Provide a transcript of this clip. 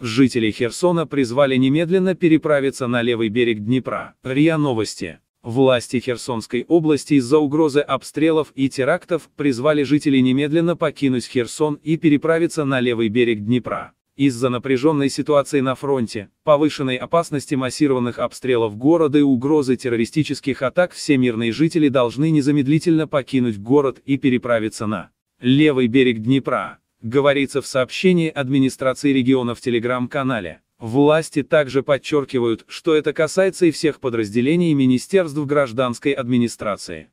Жители Херсона призвали немедленно переправиться на левый берег Днепра. РИА Новости. Власти Херсонской области из-за угрозы обстрелов и терактов призвали жителей немедленно покинуть Херсон и переправиться на левый берег Днепра. Из-за напряженной ситуации на фронте, повышенной опасности массированных обстрелов города и угрозы террористических атак все мирные жители должны незамедлительно покинуть город и переправиться на левый берег Днепра говорится в сообщении администрации региона в телеграм-канале. Власти также подчеркивают, что это касается и всех подразделений министерств гражданской администрации.